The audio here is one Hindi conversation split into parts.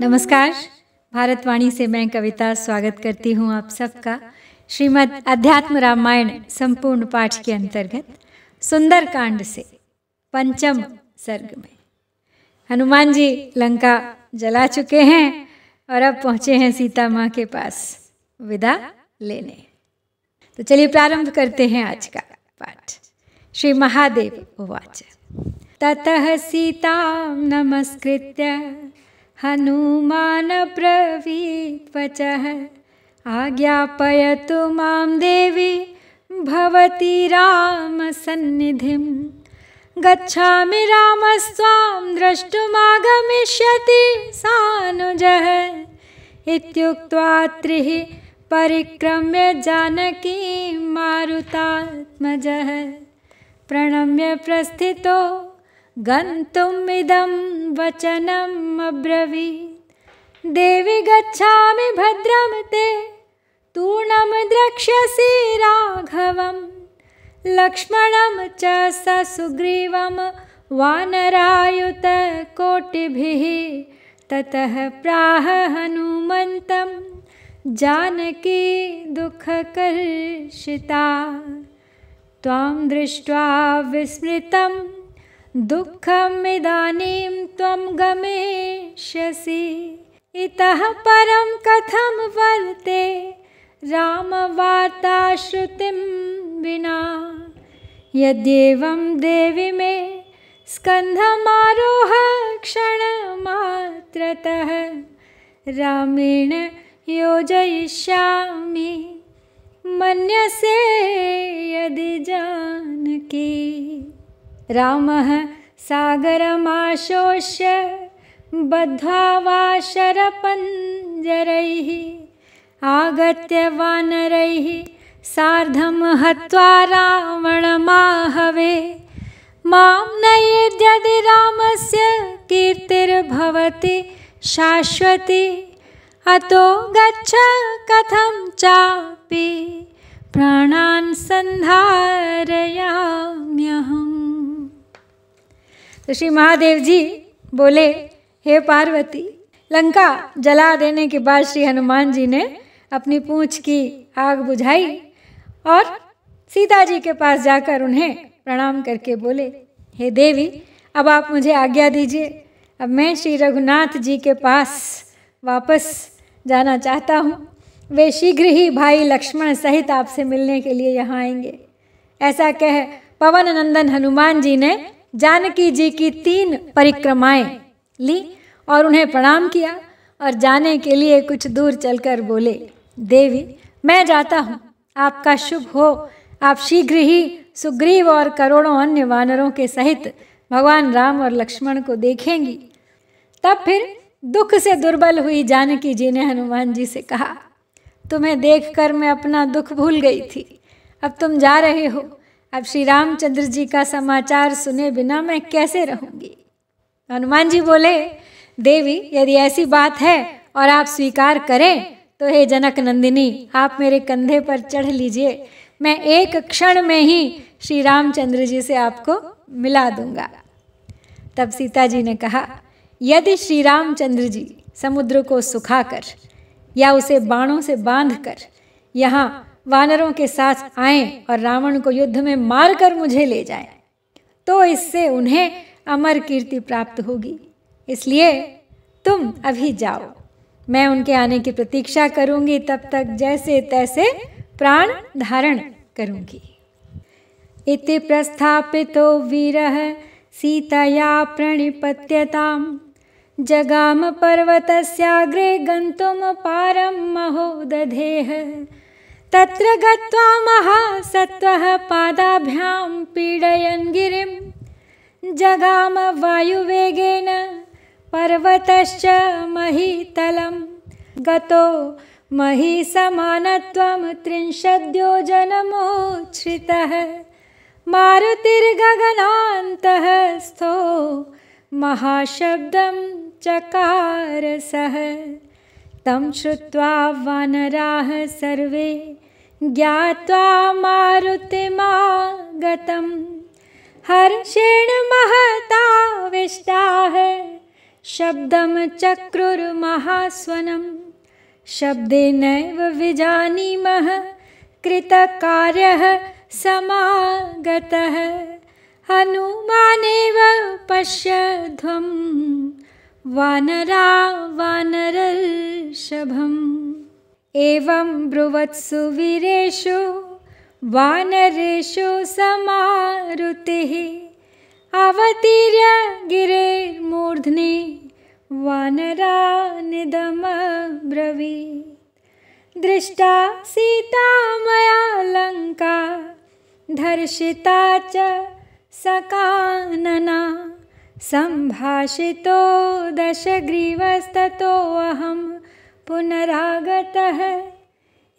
नमस्कार भारतवाणी से मैं कविता स्वागत करती हूँ आप सबका श्रीमद् अध्यात्म रामायण संपूर्ण पाठ के अंतर्गत सुंदर कांड से पंचम सर्ग में हनुमान जी लंका जला चुके हैं और अब पहुँचे हैं सीता माँ के पास विदा लेने तो चलिए प्रारंभ करते हैं आज का पाठ श्री महादेव उवाच ततः सीता नमस्कृत्य हनुमानप्रवीत्वचः आज्ञापयतु मां देवी भवति रामसन्निधिं गच्छामि रामस्वां द्रष्टुमागमिष्यति सानुजः इत्युक्त्वा त्रिः परिक्रम्य जानकी मारुतात्मजः प्रणम्य प्रस्थितो गन्तुमिदं वचनम् अब्रवीत् देवि गच्छामि भद्रं ते तूणं द्रक्ष्यसि राघवं लक्ष्मणं च स सुग्रीवं वानरायुतकोटिभिः ततः प्राह हनुमन्तं जानकी दुःखकर्षिता त्वां दृष्ट्वा विस्मृतम् दुःखमिदानीं त्वं गमेष्यसि इतः परं कथं वर्ते रामवार्ता श्रुतिं विना यद्येवं देवि मे क्षणमात्रतः रामेण योजयिष्यामि मन्यसे यदि जानकी रामः सागरमाशोष्य बद्ध्वा वा शरपञ्जरैः आगत्य वानरैः सार्धं हत्वा रावणमाहवे मां नयेद्यदि रामस्य कीर्तिर्भवति शाश्वती अतो गच्छ कथं चापि प्राणान् सन्धारयाम्यहम् तो श्री महादेव जी बोले हे पार्वती लंका जला देने के बाद श्री हनुमान जी ने अपनी पूँछ की आग बुझाई और सीता जी के पास जाकर उन्हें प्रणाम करके बोले हे देवी अब आप मुझे आज्ञा दीजिए अब मैं श्री रघुनाथ जी के पास वापस जाना चाहता हूँ वे शीघ्र ही भाई लक्ष्मण सहित आपसे मिलने के लिए यहाँ आएंगे ऐसा कह पवन नंदन हनुमान जी ने जानकी जी की तीन परिक्रमाएं ली और उन्हें प्रणाम किया और जाने के लिए कुछ दूर चलकर बोले देवी मैं जाता हूँ आपका शुभ हो आप शीघ्र ही सुग्रीव और करोड़ों अन्य वानरों के सहित भगवान राम और लक्ष्मण को देखेंगी तब फिर दुख से दुर्बल हुई जानकी जी ने हनुमान जी से कहा तुम्हें देखकर मैं अपना दुख भूल गई थी अब तुम जा रहे हो अब श्री रामचंद्र जी का समाचार सुने बिना मैं कैसे रहूंगी हनुमान जी बोले देवी यदि ऐसी बात है और आप स्वीकार करें तो हे जनक नंदिनी आप मेरे कंधे पर चढ़ लीजिए मैं एक क्षण में ही श्री रामचंद्र जी से आपको मिला दूंगा तब सीता जी ने कहा यदि श्री रामचंद्र जी समुद्र को सुखाकर या उसे बाणों से बांधकर यहाँ वानरों के साथ आए और रावण को युद्ध में मारकर मुझे ले जाए तो इससे उन्हें अमर कीर्ति प्राप्त होगी इसलिए तुम अभी जाओ मैं उनके आने की प्रतीक्षा करूंगी तब तक जैसे तैसे प्राण धारण करूंगी इति प्रस्थापितो वीरः सीतया प्रणिपत्यता जगाम पर्वतस्याग्रे गंतुम पारम महो तत्र गत्वा महासत्त्वः पादाभ्यां पीडयन् गिरिं जगाम वायुवेगेन पर्वतश्च महीतलं गतो मही समानत्वं त्रिंशद्योजनमोच्छ्रितः मारुतिर्गगनान्तः स्थो महाशब्दं चकारसः तं श्रुत्वा वानराः सर्वे ज्ञात्वा मारुतिमा गतं हर्षेण महताविष्टाः शब्दं चक्रुर्महास्वनं शब्देनैव विजानीमः कृतकार्यः समागतः हनुमानेव पश्यध्वं वानरा वानरर्षभम् एवं ब्रुवत्सु वीरेषु वानरेषु समारुतिः अवतीर्य गिरेर्मूर्ध्नि वानरानिदमब्रवीत् दृष्टा सीता मया लङ्का धर्षिता च सकानना सम्भाषितो दशग्रीवस्ततोऽहम् पुनरागतः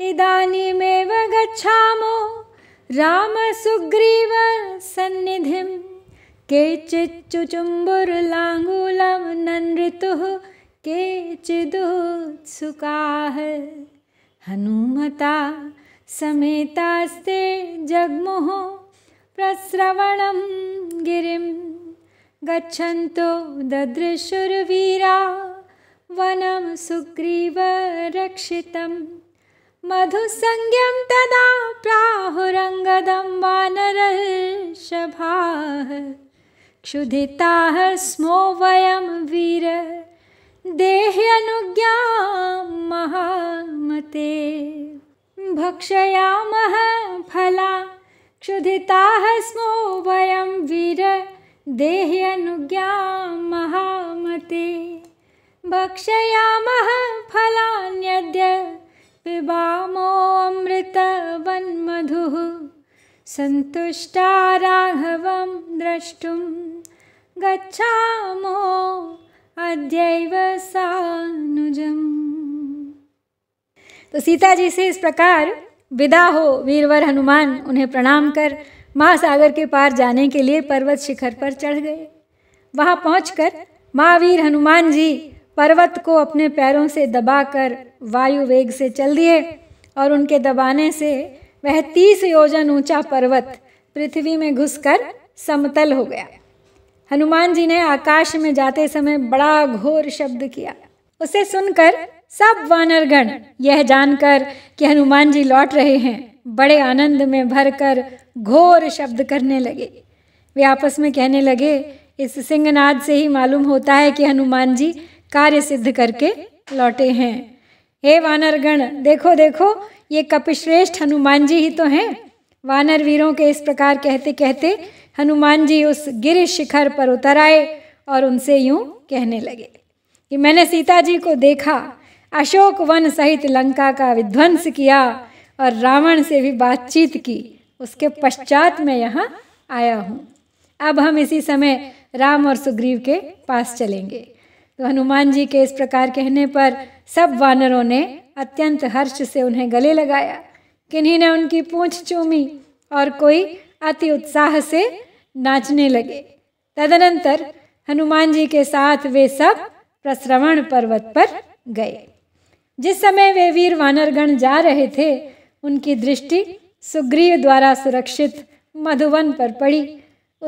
इदानीमेव गच्छामो रामसुग्रीवसन्निधिं केचिच्चुचुम्बुरलाङ्गूलं ननृतुः केचिदुत्सुकाः हनुमता समेतास्ते जग्मुः प्रस्रवणं गिरिं गच्छन्तो ददृशुरवीरा वनं सुग्रीवरक्षितं मधुसंज्ञं तदा प्राहुरङ्गदं वानरर्षभाः क्षुधिताः स्मो वयं वीर देह्यनुज्ञां महामते भक्षयामः फला क्षुधिता स्मो वयं वीर देह्यनुज्ञां महामते भक्षयामः फलान्यद्य पिबामोऽमृतवन्मधुः सन्तुष्टा राघवं द्रष्टुम गच्छामो अद्यैव सानुजम् तो सीता जी से इस प्रकार विदा हो वीरवर हनुमान उन्हें प्रणाम कर महासागर के पार जाने के लिए पर्वत शिखर पर चढ़ गए वहाँ पहुँच महावीर हनुमान जी पर्वत को अपने पैरों से दबाकर वायु वेग से चल दिए और उनके दबाने से वह तीस योजन ऊंचा पर्वत पृथ्वी में घुसकर समतल हो गया हनुमान जी ने आकाश में जाते समय बड़ा घोर शब्द किया उसे सुनकर सब वानरगण यह जानकर कि हनुमान जी लौट रहे हैं बड़े आनंद में भरकर घोर शब्द करने लगे वे आपस में कहने लगे इस सिंहनाद से ही मालूम होता है कि हनुमान जी कार्य सिद्ध करके लौटे हैं हे वानरगण देखो देखो ये कपिश्रेष्ठ हनुमान जी ही तो हैं वानर वीरों के इस प्रकार कहते कहते हनुमान जी उस गिर शिखर पर उतर आए और उनसे यूं कहने लगे कि मैंने सीता जी को देखा अशोक वन सहित लंका का विध्वंस किया और रावण से भी बातचीत की उसके पश्चात मैं यहाँ आया हूँ अब हम इसी समय राम और सुग्रीव के पास चलेंगे तो हनुमान जी के इस प्रकार कहने पर सब वानरों ने अत्यंत हर्ष से उन्हें गले लगाया किन्हीं ने उनकी पूँछ चूमी और कोई अति उत्साह से नाचने लगे तदनंतर हनुमान जी के साथ वे सब प्रश्रवण पर्वत पर गए जिस समय वे वीर वानरगण जा रहे थे उनकी दृष्टि सुग्रीव द्वारा सुरक्षित मधुवन पर पड़ी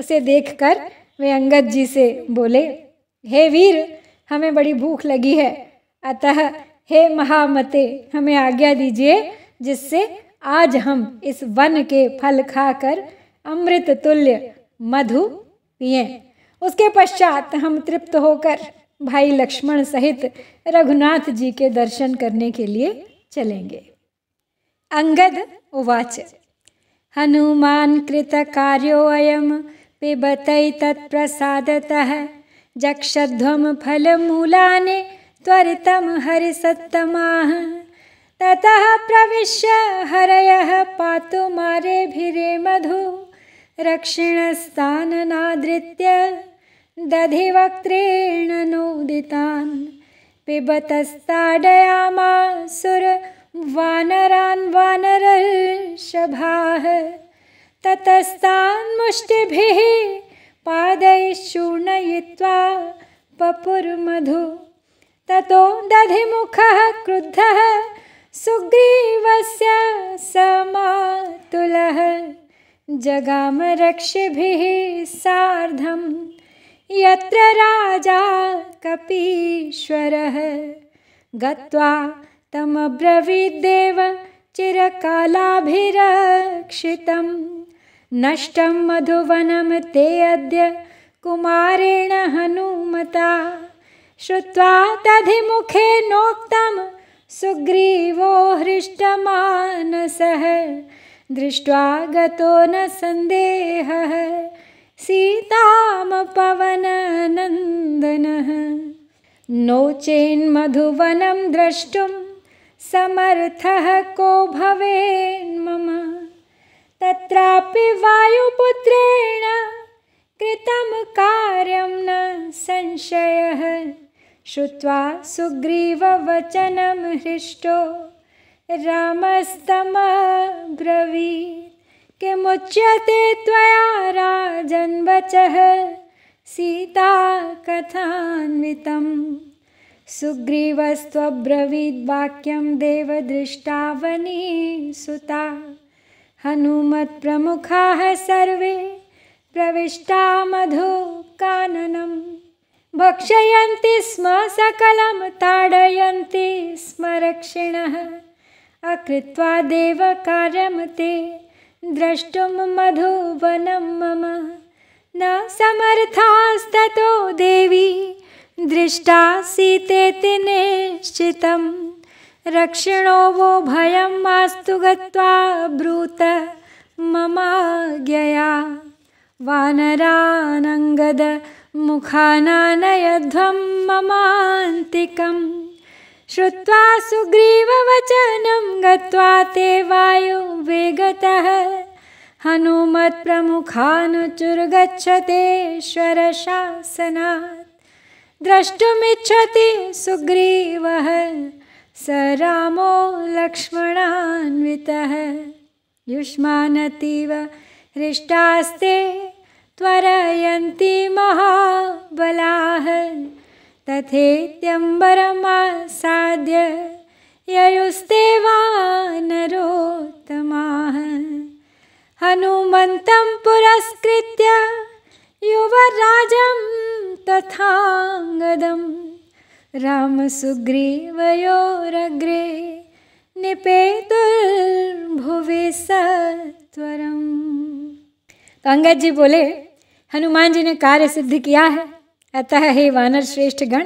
उसे देखकर वे अंगद जी से बोले हे वीर हमें बड़ी भूख लगी है अतः हे महामते हमें आज्ञा दीजिए जिससे आज हम इस वन के फल खाकर अमृत तुल्य मधु पिए उसके पश्चात हम तृप्त होकर भाई लक्ष्मण सहित रघुनाथ जी के दर्शन करने के लिए चलेंगे अंगद उवाच हनुमान कृत अयम पिबत तत्प्रसादतः जक्षध्वं फलमूलानि त्वरितं हरिसत्तमाः ततः प्रविश्य हरयः पातु मारेभिरे मधु रक्षिणस्ताननादृत्य दधिवक्त्रेण नोदितान् पिबतस्ताडयामासुर वानरान् वानरर्षभाः ततस्तान् मुष्टिभिः पादैश्चूर्णयित्वा पपुर्मधु ततो दधिमुखः क्रुद्धः सुग्रीवस्य समातुलः जगाम रक्षिभिः सार्धं यत्र राजा कपीश्वरः गत्वा तमब्रवीद्देव चिरकालाभिरक्षितम् नष्ट मधुवनं ते अद्य कुमारेण हनुमता श्रुत्वा तधिमुखे नोक्तं सुग्रीवो हृष्टमानसः दृष्ट्वा गतो न सन्देहः सीतामपवननन्दनः नो चेन्मधुवनं द्रष्टुं समर्थः को भवेन्मम तत्रापि वायुपुत्रेण कृतं कार्यं न संशयः श्रुत्वा सुग्रीववचनं हृष्टो रामस्तमब्रवीत् किमुच्यते त्वया राजन्वचः सीता कथान्वितं सुग्रीवस्त्वब्रवीद्वाक्यं देवदृष्टावनी सुता हनुमत हनुमत्प्रमुखाः सर्वे प्रविष्टा मधुकाननं भक्षयन्ति स्म सकलं ताडयन्ति स्म रक्षिण अकृत्वा देवकार्यं ते द्रष्टुं मधुवनं मम न समर्थास्ततो देवी दृष्टासि ते निश्चितम् रक्षिणो वो भयम मास्तु गत्वा ब्रूत ममाज्ञया वानरानङ्गदमुखानानयध्वं ममान्तिकम् श्रुत्वा सुग्रीववचनं गत्वा ते वायुवेगतः हनुमत्प्रमुखानुचुर्गच्छतेश्वरशासनात् द्रष्टुमिच्छति सुग्रीवः स रामो लक्ष्मणान्वितः युष्मानतीव हृष्टास्ते त्वरयन्ति महाबलाः तथेत्यम्बरमासाद्य ययुस्ते वानरोत्तमाः हनुमन्तं पुरस्कृत्य युवराजं तथाङ्गदम् राम रामसुग्रीवयोरग्रे निपेतुर्भुवि सत्वरम तो अंगद जी बोले हनुमान जी ने कार्य सिद्ध किया है अतः हे वानर श्रेष्ठ गण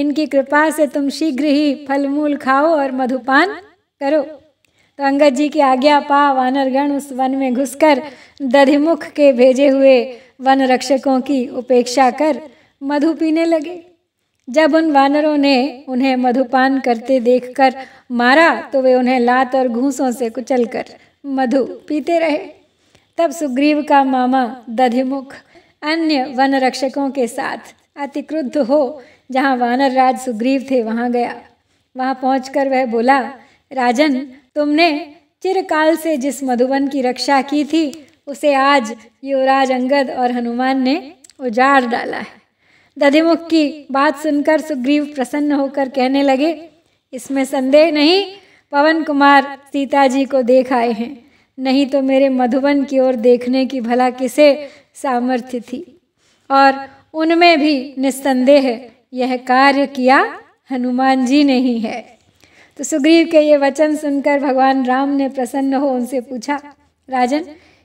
इनकी कृपा से तुम शीघ्र ही फल मूल खाओ और मधुपान करो तो अंगद जी की आज्ञा पा वानरगण उस वन में घुसकर दधिमुख के भेजे हुए वन रक्षकों की उपेक्षा कर मधु पीने लगे जब उन वानरों ने उन्हें मधुपान करते देखकर मारा तो वे उन्हें लात और घूसों से कुचलकर मधु पीते रहे तब सुग्रीव का मामा दधिमुख अन्य वन रक्षकों के साथ अतिक्रुद्ध हो जहाँ वानर राज सुग्रीव थे वहाँ गया वहाँ पहुँच वह बोला राजन तुमने चिरकाल से जिस मधुबन की रक्षा की थी उसे आज युवराज अंगद और हनुमान ने उजाड़ डाला है दधिमुख की बात सुनकर सुग्रीव प्रसन्न होकर कहने लगे इसमें संदेह नहीं पवन कुमार सीता जी को देख आए हैं नहीं तो मेरे मधुबन की ओर देखने की भला किसे सामर्थ्य थी और उनमें भी निस्संदेह यह कार्य किया हनुमान जी ने ही है तो सुग्रीव के ये वचन सुनकर भगवान राम ने प्रसन्न हो उनसे पूछा राजन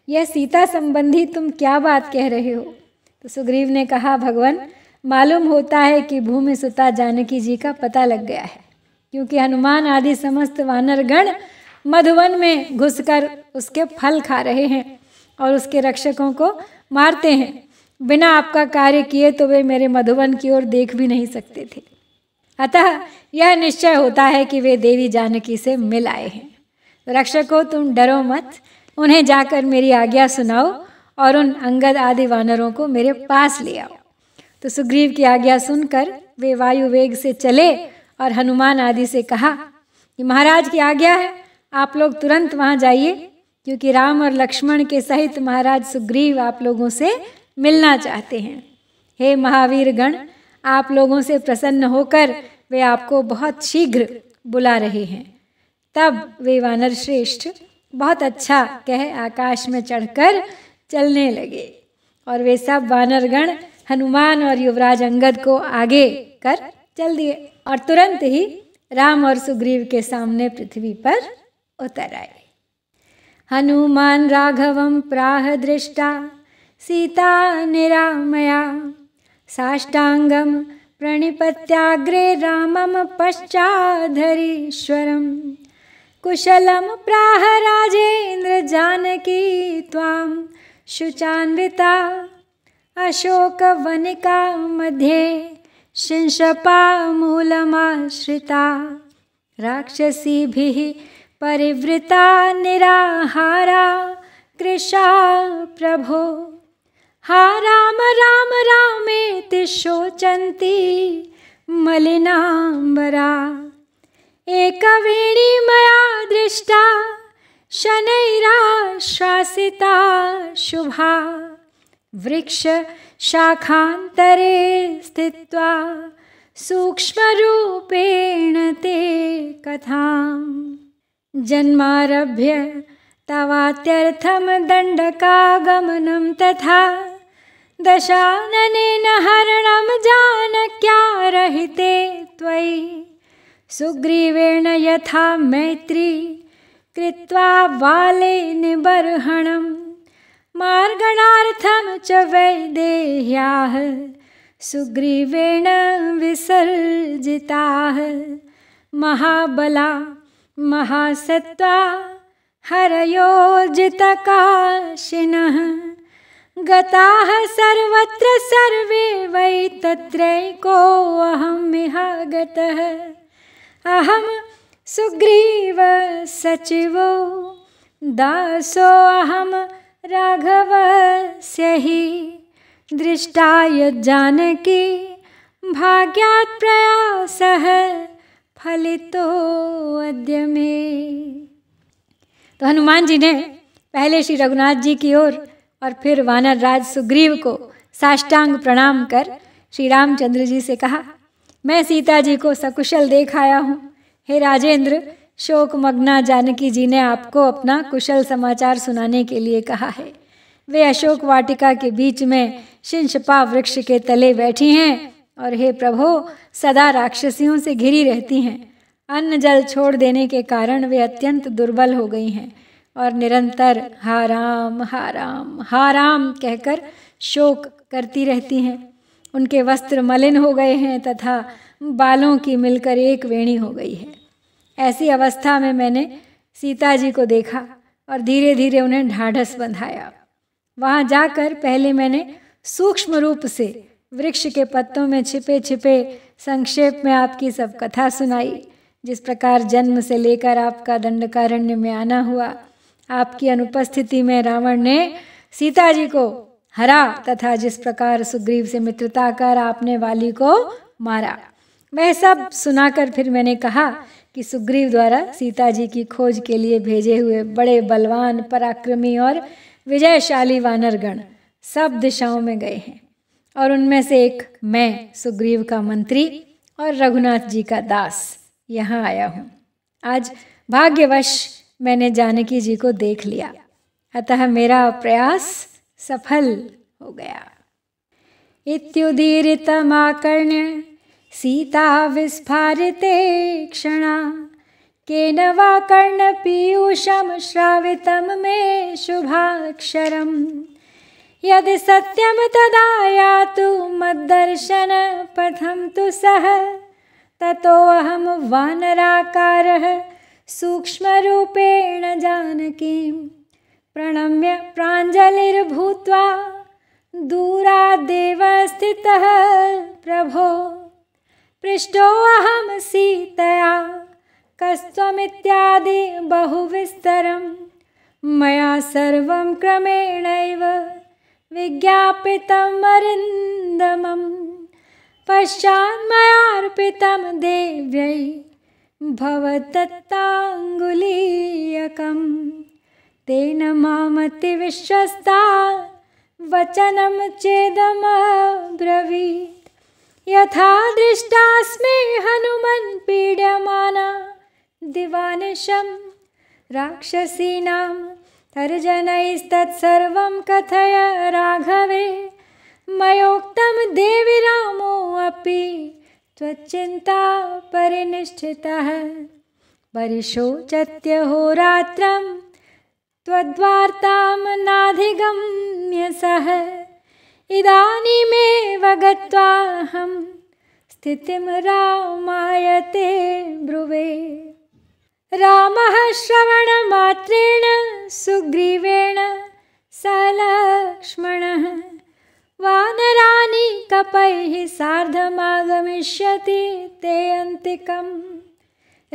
यह सीता संबंधी तुम क्या बात कह रहे हो तो सुग्रीव ने कहा भगवान मालूम होता है कि भूमि सुता जानकी जी का पता लग गया है क्योंकि हनुमान आदि समस्त वानरगण मधुवन में घुसकर उसके फल खा रहे हैं और उसके रक्षकों को मारते हैं बिना आपका कार्य किए तो वे मेरे मधुवन की ओर देख भी नहीं सकते थे अतः यह निश्चय होता है कि वे देवी जानकी से मिल आए हैं रक्षकों तुम डरो मत उन्हें जाकर मेरी आज्ञा सुनाओ और उन अंगद आदि वानरों को मेरे पास ले आओ तो सुग्रीव की आज्ञा सुनकर वे वायु वेग से चले और हनुमान आदि से कहा कि महाराज की आज्ञा है आप लोग तुरंत वहाँ जाइए क्योंकि राम और लक्ष्मण के सहित महाराज सुग्रीव आप लोगों से मिलना चाहते हैं हे महावीर गण आप लोगों से प्रसन्न होकर वे आपको बहुत शीघ्र बुला रहे हैं तब वे वानर श्रेष्ठ बहुत अच्छा कह आकाश में चढ़कर चलने लगे और वे सब वानरगण हनुमान और युवराज अंगद को आगे कर चल दिए और तुरंत ही राम और सुग्रीव के सामने पृथ्वी पर उतर आए हनुमान राघवम प्राह दृष्टा सीता निरामया साष्टांगम प्रणिपत्याग्रे रामम पश्चाधरीश्वरम कुशलम प्राह राजेन्द्र जानकी ताम शुचान्विता अशोकवनिका मध्ये मूलमाश्रिता राक्षसीभिः परिवृता निराहारा कृशा प्रभो हा राम राम रामेति शोचन्ती मलिनाम्बरा एकवेणी मया दृष्टा शनैराश्वासिता शुभा वृक्ष वृक्षशाखान्तरे स्थित्वा सूक्ष्मरूपेण ते कथां जन्मारभ्य तवात्यर्थं दण्डकागमनं तथा दशाननेन हरणं जानक्यारहिते त्वयि सुग्रीवेण यथा मैत्री कृत्वा बाले निबर्हणम् मार्गणार्थं च वैदेह्याः सुग्रीवेण विसर्जिताः महाबला महासत्त्वा हरयोजितकाशिनः गताः सर्वत्र सर्वे वै तत्रैकोऽहमिह गतः अहं सुग्रीवसचिवो दासोऽहं से ही दृष्टा यज्जानकी भाग्यात् प्रयासः फलितोऽद्य मे तो हनुमान जी ने पहले श्री रघुनाथ जी की ओर और, और फिर वानर राज सुग्रीव को साष्टांग प्रणाम कर श्री रामचंद्र जी से कहा मैं सीता जी को सकुशल देख आया हूँ हे राजेंद्र शोकमग्ना जानकी जी ने आपको अपना कुशल समाचार सुनाने के लिए कहा है वे अशोक वाटिका के बीच में शिंशपा वृक्ष के तले बैठी हैं और हे प्रभो सदा राक्षसियों से घिरी रहती हैं अन्न जल छोड़ देने के कारण वे अत्यंत दुर्बल हो गई हैं और निरंतर हाराम हाराम हाराम कहकर शोक करती रहती हैं उनके वस्त्र मलिन हो गए हैं तथा बालों की मिलकर एक वेणी हो गई है ऐसी अवस्था में मैंने सीता जी को देखा और धीरे धीरे उन्हें ढाढ़स बंधाया वहाँ जाकर पहले मैंने सूक्ष्म रूप से वृक्ष के पत्तों में छिपे छिपे संक्षेप में आपकी सब कथा सुनाई जिस प्रकार जन्म से लेकर आपका दंडकारण्य में आना हुआ आपकी अनुपस्थिति में रावण ने सीता जी को हरा तथा जिस प्रकार सुग्रीव से मित्रता कर आपने वाली को मारा वह सब सुनाकर फिर मैंने कहा कि सुग्रीव द्वारा सीता जी की खोज के लिए भेजे हुए बड़े बलवान पराक्रमी और विजयशाली वानरगण सब दिशाओं में गए हैं और उनमें से एक मैं सुग्रीव का मंत्री और रघुनाथ जी का दास यहाँ आया हूँ आज भाग्यवश मैंने जानकी जी को देख लिया अतः मेरा प्रयास सफल हो गया इत्युदीरितमाकर्ण्य सीता विस्फारिते क्षणा केन वा कर्णपीयूषं श्रावितं मे शुभाक्षरम् यदि सत्यं तदा यातु मद्दर्शनपथं तु सः ततोऽहं वानराकारः सूक्ष्मरूपेण जानकीं प्रणम्य प्राञ्जलिर्भूत्वा दूरादेव स्थितः प्रभो पृष्टोऽहं सीतया कस्त्वमित्यादि बहुविस्तरं मया सर्वं क्रमेणैव विज्ञापितम् अरिन्दमम् पश्चान्मयार्पितं देव्यै भवदत्ताङ्गुलीयकं तेन मामतिविश्वस्ता वचनं चेदमब्रवी यथा दृष्टास्मे हनुमन् पीड्यमाना दिवानिशं राक्षसीनां तर्जनैस्तत्सर्वं कथय राघवे मयोक्तं देवि रामोऽपि त्वच्चिन्ता परिनिष्ठितः परिशोचत्यहोरात्रं त्वद्वार्तां नाधिगम्य सः इदानीमेव गत्वाहं स्थितिं रामायते ब्रुवे रामः श्रवणमात्रेण सुग्रीवेण सलक्ष्मणः वानराणि कपैः सार्धमागमिष्यति ते अन्तिकं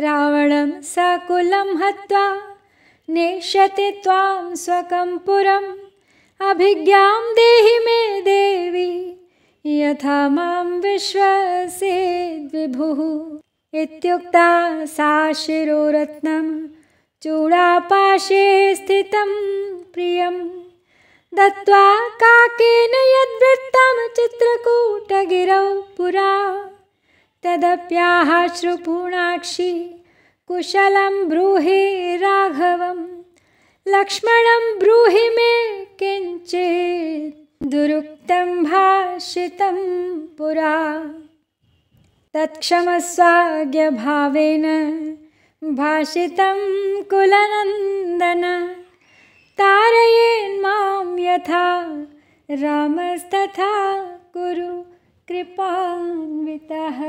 रावणं सकुलं हत्वा नेष्यति त्वां स्वकं पुरम् अभिज्ञां देहि मे देवी यथा मां विश्वसेद्विभुः इत्युक्ता सा शिरोरत्नं चूडापाशे स्थितं प्रियं दत्त्वा काकेन यद्वृत्तं चित्रकूटगिरौ पुरा तदप्याः श्रुपूणाक्षि कुशलं ब्रूहे राघवम् लक्ष्मण ब्रूहि मे किंचे दुरुक्तं भाषित पुरा तत्क्षमस्वाज्ञभावेन भाषितं कुलनन्दन तारयेन्मां यथा रामस्तथा कुरु कृपान्वितः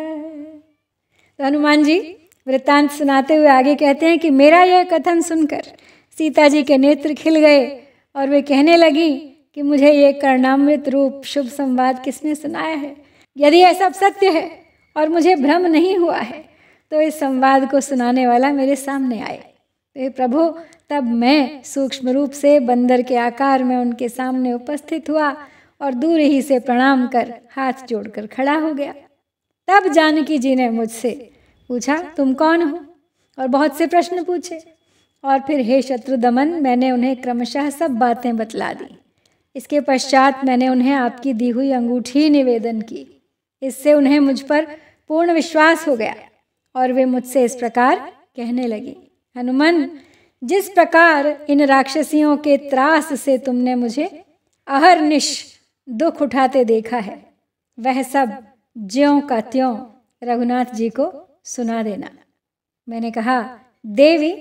तो हनुमान जी वृत्तांत सुनाते हुए आगे कहते हैं कि मेरा यह कथन सुनकर सीता जी के नेत्र खिल गए और वे कहने लगी कि मुझे ये कर्णामृत रूप शुभ संवाद किसने सुनाया है यदि यह सब सत्य है और मुझे भ्रम नहीं हुआ है तो इस संवाद को सुनाने वाला मेरे सामने आए तो हे प्रभु तब मैं सूक्ष्म रूप से बंदर के आकार में उनके सामने उपस्थित हुआ और दूर ही से प्रणाम कर हाथ जोड़कर खड़ा हो गया तब जानकी जी ने मुझसे पूछा तुम कौन हो और बहुत से प्रश्न पूछे और फिर हे शत्रु दमन मैंने उन्हें क्रमशः सब बातें बतला दी इसके पश्चात मैंने उन्हें आपकी दी हुई अंगूठी निवेदन की इससे उन्हें मुझ पर पूर्ण विश्वास हो गया और वे मुझसे इस प्रकार कहने लगी हनुमान जिस प्रकार इन राक्षसियों के त्रास से तुमने मुझे अहरनिश दुख उठाते देखा है वह सब ज्यों का त्यों रघुनाथ जी को सुना देना मैंने कहा देवी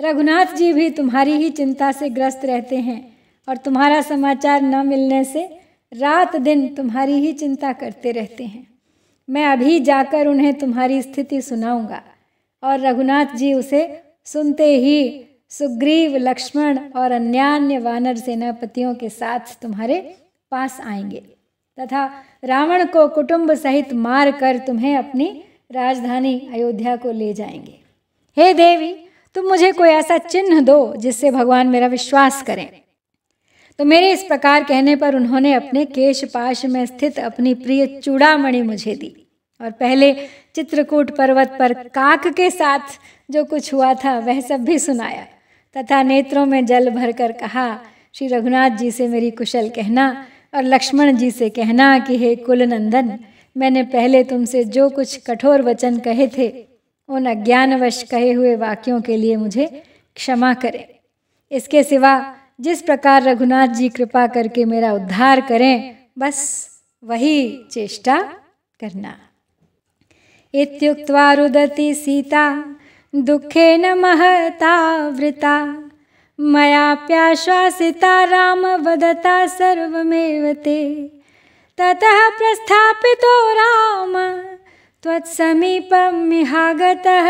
रघुनाथ जी भी तुम्हारी ही चिंता से ग्रस्त रहते हैं और तुम्हारा समाचार न मिलने से रात दिन तुम्हारी ही चिंता करते रहते हैं मैं अभी जाकर उन्हें तुम्हारी स्थिति सुनाऊंगा और रघुनाथ जी उसे सुनते ही सुग्रीव लक्ष्मण और अन्यान्य वानर सेनापतियों के साथ तुम्हारे पास आएंगे तथा रावण को कुटुंब सहित मार कर तुम्हें अपनी राजधानी अयोध्या को ले जाएंगे हे देवी तुम तो मुझे कोई ऐसा चिन्ह दो जिससे भगवान मेरा विश्वास करें तो मेरे इस प्रकार कहने पर उन्होंने अपने केश पाश में स्थित अपनी प्रिय चूड़ामणि मुझे दी और पहले चित्रकूट पर्वत पर काक के साथ जो कुछ हुआ था वह सब भी सुनाया तथा नेत्रों में जल भरकर कहा श्री रघुनाथ जी से मेरी कुशल कहना और लक्ष्मण जी से कहना कि हे कुलनंदन मैंने पहले तुमसे जो कुछ कठोर वचन कहे थे उन अज्ञानवश कहे हुए वाक्यों के लिए मुझे क्षमा करें इसके सिवा जिस प्रकार रघुनाथ जी कृपा करके मेरा उद्धार करें बस वही चेष्टा करना इत्युक्त्वा रुदती सीता दुखे न महतावृता प्याश्वासिता राम वदता सर्वमेवते ते ततः प्रस्थापितो राम त्वत्समीपं मिहागतः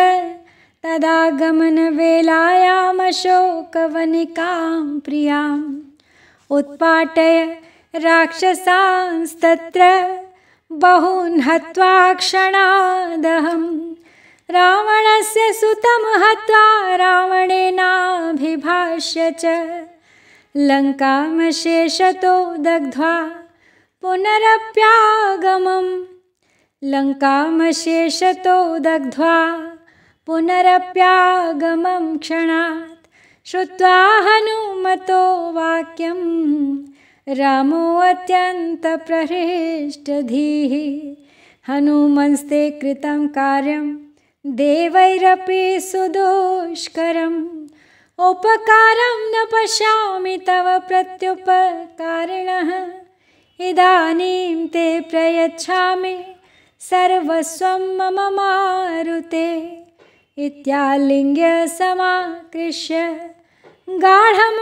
तदा गमनवेलायामशोकवनिकां प्रियाम् उत्पाटय राक्षसांस्तत्र बहून् हत्वा क्षणादहं रावणस्य सुतं हत्वा रावणेनाभिभाष्य च लङ्कामशेषतो दग्ध्वा पुनरप्यागमम् लङ्कामशेषतो दग्ध्वा पुनरप्यागमं क्षणात् श्रुत्वा हनुमतो वाक्यं रामोऽत्यन्तप्रहृष्टधीः हनुमंस्ते कृतं कार्यं देवैरपि सुदुष्करम् उपकारं न पश्यामि तव प्रत्युपकारिणः इदानीं ते प्रयच्छामि सर्वस्व मम मारुते इत्यालिङ्ग्य समाकृष्य गाढं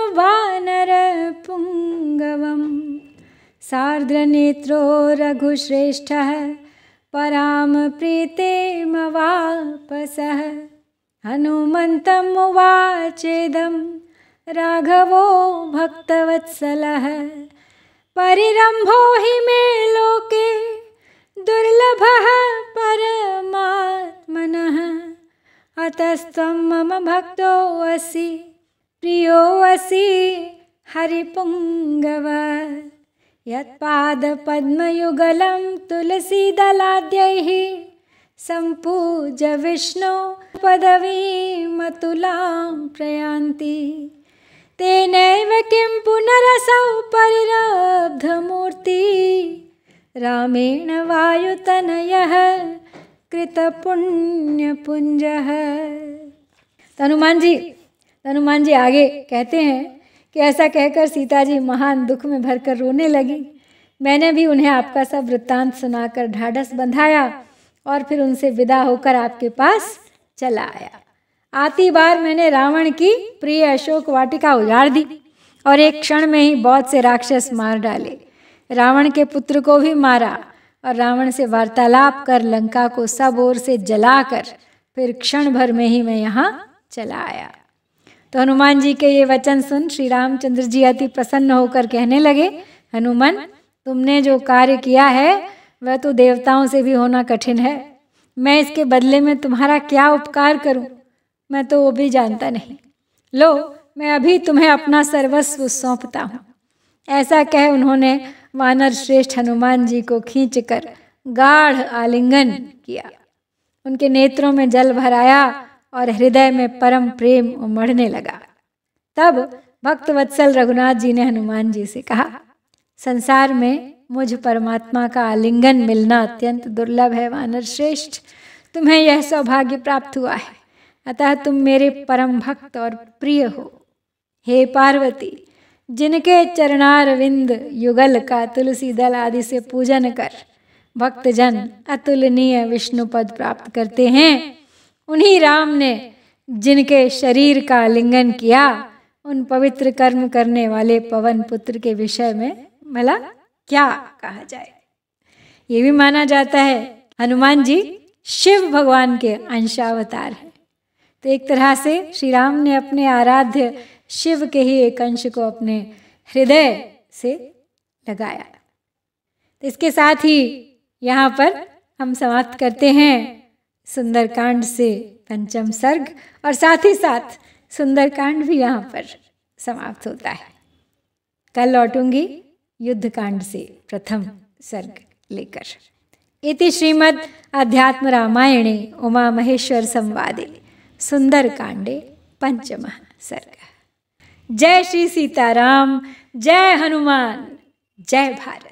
रघुश्रेष्ठ पराम रघुश्रेष्ठः परां हनुमत हनुमन्तमुवाचेदं राघवो भक्तवत्सलः परिरम्भो हि मे लोके दुर्लभ परमात्मनः अतस्त्वं मम भक्तोऽसि प्रियोऽसि हरिपुङ्गव यत्पादपद्मयुगलं तुलसीदलाद्यैः सम्पूज्य विष्णो पदवीमतुलां प्रयान्ति तेनैव किं पुनरसौ परिरब्धमूर्ति रामेण वायुतनयः कृतपुण्यपुञ्जः तनुमान जी तनुमान जी आगे कहते हैं कि ऐसा कहकर सीता जी महान दुख में भरकर रोने लगी मैंने भी उन्हें आपका सब वृत्तांत सुनाकर ढाढ़स बंधाया और फिर उनसे विदा होकर आपके पास चला आया आती बार मैंने रावण की प्रिय अशोक वाटिका उजाड़ दी और एक क्षण में ही बहुत से राक्षस मार डाले रावण के पुत्र को भी मारा और रावण से वार्तालाप कर लंका को सब ओर से जलाकर फिर क्षण भर में ही मैं यहाँ चला आया तो हनुमान जी के ये वचन सुन श्री रामचंद्र जी अति प्रसन्न होकर कहने लगे हनुमान तुमने जो कार्य किया है वह तो देवताओं से भी होना कठिन है मैं इसके बदले में तुम्हारा क्या उपकार करूं? मैं तो वो भी जानता नहीं लो मैं अभी तुम्हें अपना सर्वस्व सौंपता हूँ ऐसा कह उन्होंने वानर श्रेष्ठ हनुमान जी को खींचकर गाढ़ आलिंगन किया उनके नेत्रों में जल भराया और हृदय में परम प्रेम उमड़ने लगा तब भक्त वत्सल रघुनाथ जी ने हनुमान जी से कहा संसार में मुझ परमात्मा का आलिंगन मिलना अत्यंत दुर्लभ है वानर श्रेष्ठ तुम्हें यह सौभाग्य प्राप्त हुआ है अतः तुम मेरे परम भक्त और प्रिय हो हे पार्वती जिनके चरणारविंद युगल का तुलसी दल आदि से पूजन कर भक्तजन अतुलनीय विष्णु पद प्राप्त करते हैं उन्हीं राम ने जिनके शरीर का लिंगन किया उन पवित्र कर्म करने वाले पवन पुत्र के विषय में भला क्या कहा जाए ये भी माना जाता है हनुमान जी शिव भगवान के अंशावतार हैं तो एक तरह से श्री राम ने अपने आराध्य शिव के ही एक अंश को अपने हृदय से लगाया तो इसके साथ ही यहाँ पर हम समाप्त करते हैं सुंदरकांड से पंचम सर्ग और साथ ही साथ सुंदरकांड भी यहाँ पर समाप्त होता है कल लौटूंगी युद्धकांड से प्रथम सर्ग लेकर इति श्रीमद् अध्यात्म रामायणे उमा महेश्वर संवादे सुंदरकांडे पंचम सर्ग जय श्री सीताराम जय हनुमान जय भारत